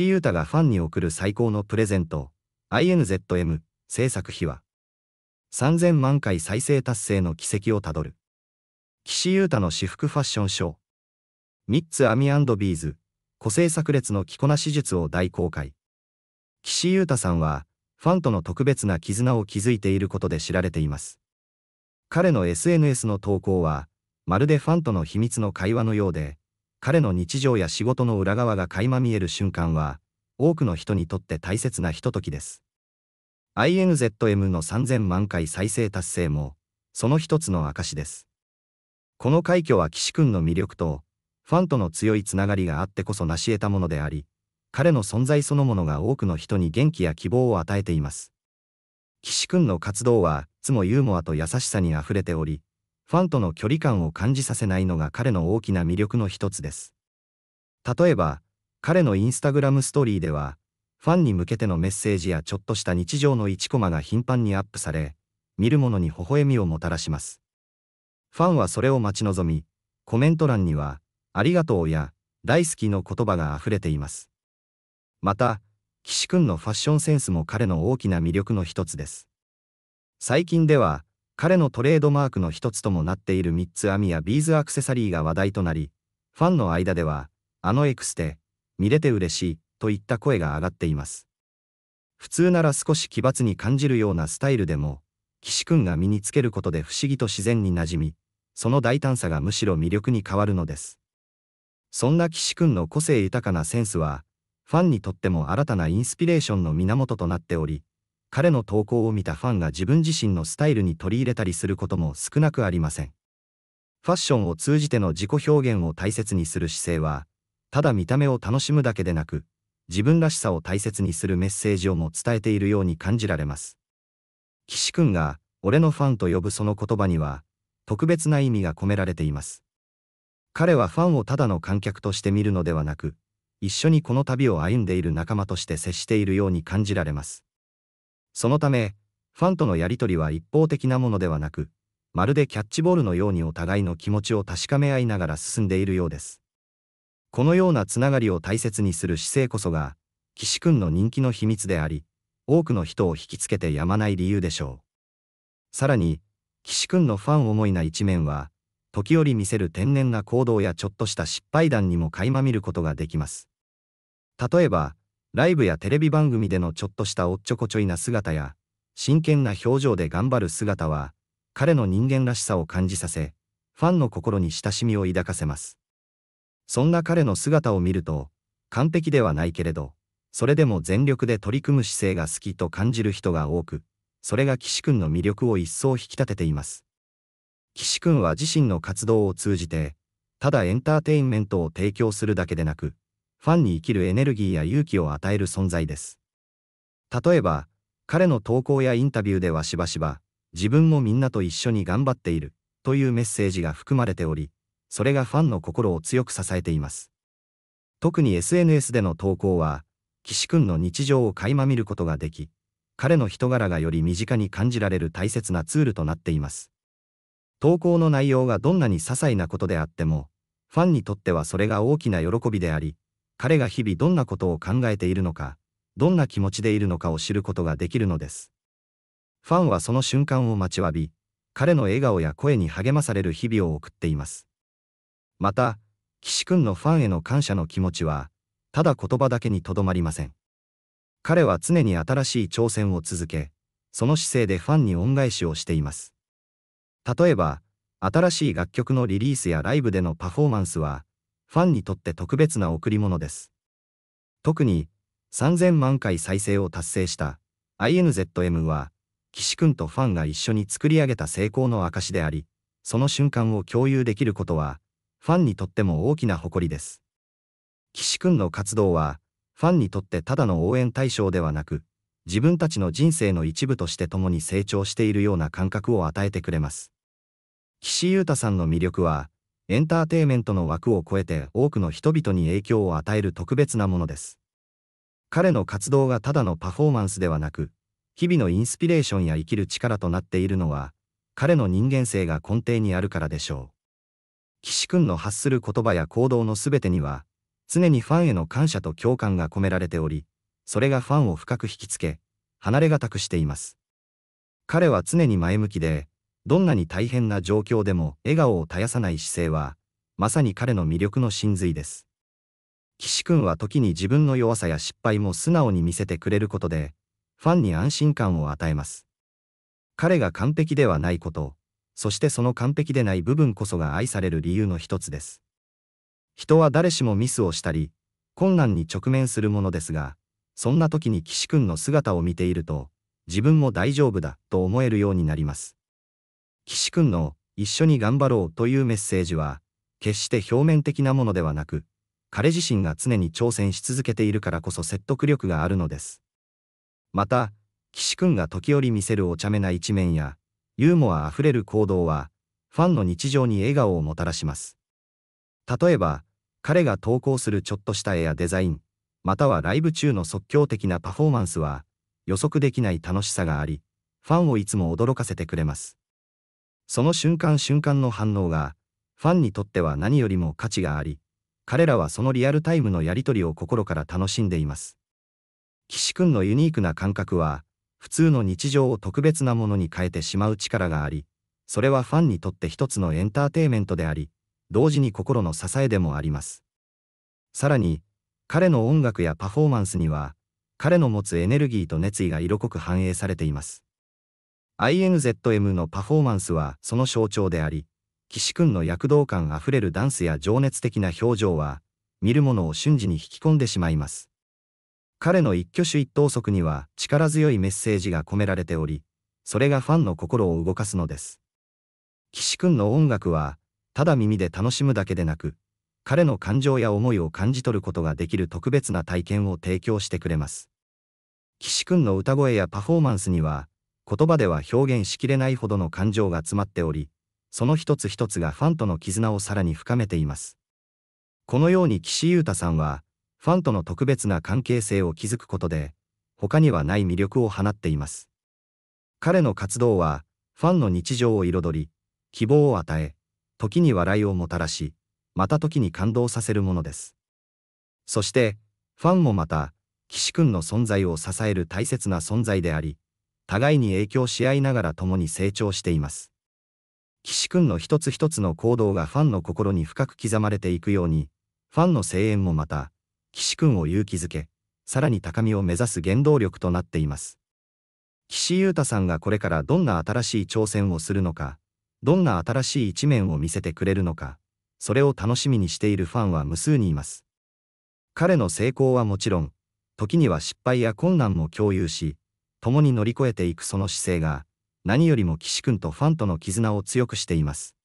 石井優太がファンに贈る最高のプレゼント、INZM 制作秘話。3000万回再生達成の軌跡をたどる。岸優太の私服ファッションショー。ミッツ・アミビーズ、個性炸裂の着こなし術を大公開。岸優太さんは、ファンとの特別な絆を築いていることで知られています。彼の SNS の投稿は、まるでファンとの秘密の会話のようで、彼の日常や仕事の裏側が垣間見える瞬間は、多くの人にとって大切なひとときです。INZM の3000万回再生達成も、その一つの証です。この快挙は岸君の魅力と、ファンとの強いつながりがあってこそ成し得たものであり、彼の存在そのものが多くの人に元気や希望を与えています。岸君の活動はいつもユーモアと優しさにあふれており、ファンとの距離感を感じさせないのが彼の大きな魅力の一つです。例えば、彼のインスタグラムストーリーでは、ファンに向けてのメッセージやちょっとした日常の1コマが頻繁にアップされ、見る者に微笑みをもたらします。ファンはそれを待ち望み、コメント欄には、ありがとうや、大好きの言葉が溢れています。また、岸くんのファッションセンスも彼の大きな魅力の一つです。最近では、彼のトレードマークの一つともなっている3つ網やビーズアクセサリーが話題となり、ファンの間では、あのエクステ、見れて嬉しい、といった声が上がっています。普通なら少し奇抜に感じるようなスタイルでも、岸くんが身につけることで不思議と自然になじみ、その大胆さがむしろ魅力に変わるのです。そんな岸くんの個性豊かなセンスは、ファンにとっても新たなインスピレーションの源となっており、彼の投稿を見たファンが自分自身のスタイルに取り入れたりすることも少なくありません。ファッションを通じての自己表現を大切にする姿勢は、ただ見た目を楽しむだけでなく、自分らしさを大切にするメッセージをも伝えているように感じられます。岸くんが、俺のファンと呼ぶその言葉には、特別な意味が込められています。彼はファンをただの観客として見るのではなく、一緒にこの旅を歩んでいる仲間として接しているように感じられます。そのため、ファンとのやり取りは一方的なものではなく、まるでキャッチボールのようにお互いの気持ちを確かめ合いながら進んでいるようです。このようなつながりを大切にする姿勢こそが、岸くんの人気の秘密であり、多くの人を引きつけてやまない理由でしょう。さらに、岸くんのファン思いな一面は、時折見せる天然な行動やちょっとした失敗談にも垣間見ることができます。例えば、ライブやテレビ番組でのちょっとしたおっちょこちょいな姿や、真剣な表情で頑張る姿は、彼の人間らしさを感じさせ、ファンの心に親しみを抱かせます。そんな彼の姿を見ると、完璧ではないけれど、それでも全力で取り組む姿勢が好きと感じる人が多く、それが岸くんの魅力を一層引き立てています。岸くんは自身の活動を通じて、ただエンターテインメントを提供するだけでなく、ファンに生きるエネルギーや勇気を与える存在です。例えば、彼の投稿やインタビューではしばしば、自分もみんなと一緒に頑張っている、というメッセージが含まれており、それがファンの心を強く支えています。特に SNS での投稿は、岸くんの日常を垣間見ることができ、彼の人柄がより身近に感じられる大切なツールとなっています。投稿の内容がどんなに些細なことであっても、ファンにとってはそれが大きな喜びであり、彼が日々どんなことを考えているのか、どんな気持ちでいるのかを知ることができるのです。ファンはその瞬間を待ちわび、彼の笑顔や声に励まされる日々を送っています。また、岸くんのファンへの感謝の気持ちは、ただ言葉だけにとどまりません。彼は常に新しい挑戦を続け、その姿勢でファンに恩返しをしています。例えば、新しい楽曲のリリースやライブでのパフォーマンスは、ファンにとって特別な贈り物です。特に、3000万回再生を達成した INZM は、岸くんとファンが一緒に作り上げた成功の証であり、その瞬間を共有できることは、ファンにとっても大きな誇りです。岸くんの活動は、ファンにとってただの応援対象ではなく、自分たちの人生の一部として共に成長しているような感覚を与えてくれます。岸優太さんの魅力は、エンターテイメントの枠を超えて多くの人々に影響を与える特別なものです。彼の活動がただのパフォーマンスではなく、日々のインスピレーションや生きる力となっているのは、彼の人間性が根底にあるからでしょう。岸君の発する言葉や行動の全てには、常にファンへの感謝と共感が込められており、それがファンを深く引きつけ、離れがたくしています。彼は常に前向きで、どんなに大変な状況でも笑顔を絶やさない姿勢は、まさに彼の魅力の真髄です。岸君は時に自分の弱さや失敗も素直に見せてくれることで、ファンに安心感を与えます。彼が完璧ではないこと、そしてその完璧でない部分こそが愛される理由の一つです。人は誰しもミスをしたり、困難に直面するものですが、そんな時に岸君の姿を見ていると、自分も大丈夫だと思えるようになります。岸くんの一緒に頑張ろうというメッセージは、決して表面的なものではなく、彼自身が常に挑戦し続けているからこそ説得力があるのです。また、岸くんが時折見せるお茶目な一面や、ユーモアあふれる行動は、ファンの日常に笑顔をもたらします。例えば、彼が投稿するちょっとした絵やデザイン、またはライブ中の即興的なパフォーマンスは、予測できない楽しさがあり、ファンをいつも驚かせてくれます。その瞬間瞬間の反応が、ファンにとっては何よりも価値があり、彼らはそのリアルタイムのやり取りを心から楽しんでいます。岸くんのユニークな感覚は、普通の日常を特別なものに変えてしまう力があり、それはファンにとって一つのエンターテイメントであり、同時に心の支えでもあります。さらに、彼の音楽やパフォーマンスには、彼の持つエネルギーと熱意が色濃く反映されています。INZM のパフォーマンスはその象徴であり、岸君の躍動感あふれるダンスや情熱的な表情は、見る者を瞬時に引き込んでしまいます。彼の一挙手一投足には力強いメッセージが込められており、それがファンの心を動かすのです。岸君の音楽は、ただ耳で楽しむだけでなく、彼の感情や思いを感じ取ることができる特別な体験を提供してくれます。岸君の歌声やパフォーマンスには、言葉では表現しきれないほどの感情が詰まっており、その一つ一つがファンとの絆をさらに深めています。このように岸優太さんは、ファンとの特別な関係性を築くことで、他にはない魅力を放っています。彼の活動は、ファンの日常を彩り、希望を与え、時に笑いをもたらし、また時に感動させるものです。そして、ファンもまた、岸くんの存在を支える大切な存在であり、互いに影響し合いながら共に成長しています。岸君の一つ一つの行動がファンの心に深く刻まれていくように、ファンの声援もまた、岸君を勇気づけ、さらに高みを目指す原動力となっています。岸優太さんがこれからどんな新しい挑戦をするのか、どんな新しい一面を見せてくれるのか、それを楽しみにしているファンは無数にいます。彼の成功はもちろん、時には失敗や困難も共有し、共に乗り越えていくその姿勢が、何よりも岸君とファンとの絆を強くしています。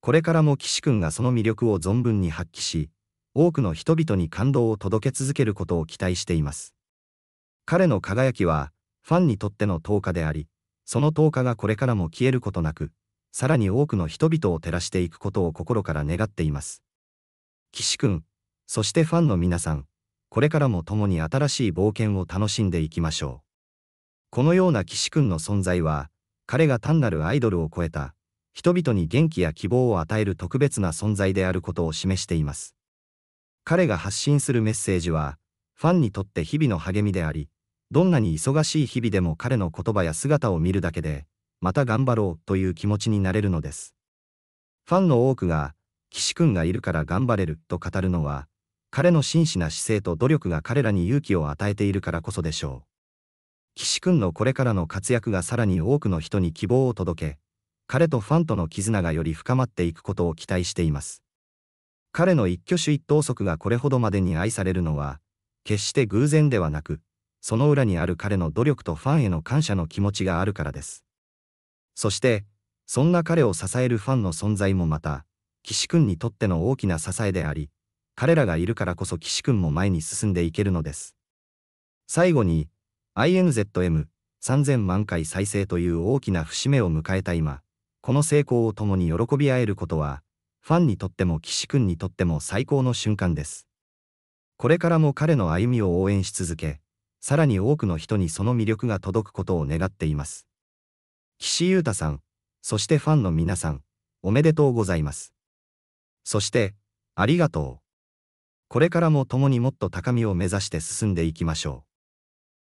これからも岸君がその魅力を存分に発揮し、多くの人々に感動を届け続けることを期待しています。彼の輝きは、ファンにとっての10日であり、その10日がこれからも消えることなく、さらに多くの人々を照らしていくことを心から願っています。岸君、そしてファンの皆さん、これからも共に新しい冒険を楽しんでいきましょう。このような岸君の存在は、彼が単なるアイドルを超えた、人々に元気や希望を与える特別な存在であることを示しています。彼が発信するメッセージは、ファンにとって日々の励みであり、どんなに忙しい日々でも彼の言葉や姿を見るだけで、また頑張ろうという気持ちになれるのです。ファンの多くが、岸君がいるから頑張れると語るのは、彼の真摯な姿勢と努力が彼らに勇気を与えているからこそでしょう。岸くんのこれからの活躍がさらに多くの人に希望を届け、彼とファンとの絆がより深まっていくことを期待しています。彼の一挙手一投足がこれほどまでに愛されるのは、決して偶然ではなく、その裏にある彼の努力とファンへの感謝の気持ちがあるからです。そして、そんな彼を支えるファンの存在もまた、岸くんにとっての大きな支えであり、彼らがいるからこそ岸くんも前に進んでいけるのです。最後に、INZM3000 万回再生という大きな節目を迎えた今、この成功を共に喜び合えることは、ファンにとっても岸君にとっても最高の瞬間です。これからも彼の歩みを応援し続け、さらに多くの人にその魅力が届くことを願っています。岸優太さん、そしてファンの皆さん、おめでとうございます。そして、ありがとう。これからも共にもっと高みを目指して進んでいきましょう。